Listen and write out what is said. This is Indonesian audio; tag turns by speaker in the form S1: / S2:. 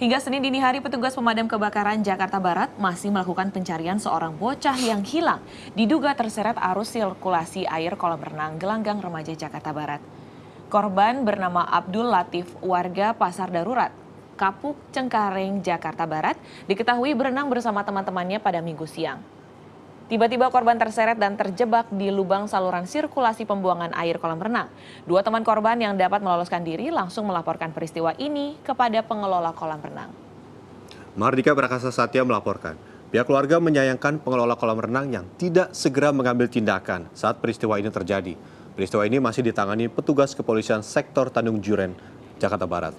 S1: Hingga Senin dini hari, petugas pemadam kebakaran Jakarta Barat masih melakukan pencarian seorang bocah yang hilang, diduga terseret arus sirkulasi air kolam renang gelanggang remaja Jakarta Barat. Korban bernama Abdul Latif, warga Pasar Darurat, Kapuk Cengkareng, Jakarta Barat, diketahui berenang bersama teman-temannya pada minggu siang. Tiba-tiba korban terseret dan terjebak di lubang saluran sirkulasi pembuangan air kolam renang. Dua teman korban yang dapat meloloskan diri langsung melaporkan peristiwa ini kepada pengelola kolam renang.
S2: Mardika Prakasa Satya melaporkan, pihak keluarga menyayangkan pengelola kolam renang yang tidak segera mengambil tindakan saat peristiwa ini terjadi. Peristiwa ini masih ditangani petugas kepolisian sektor Tanjung Juren, Jakarta Barat.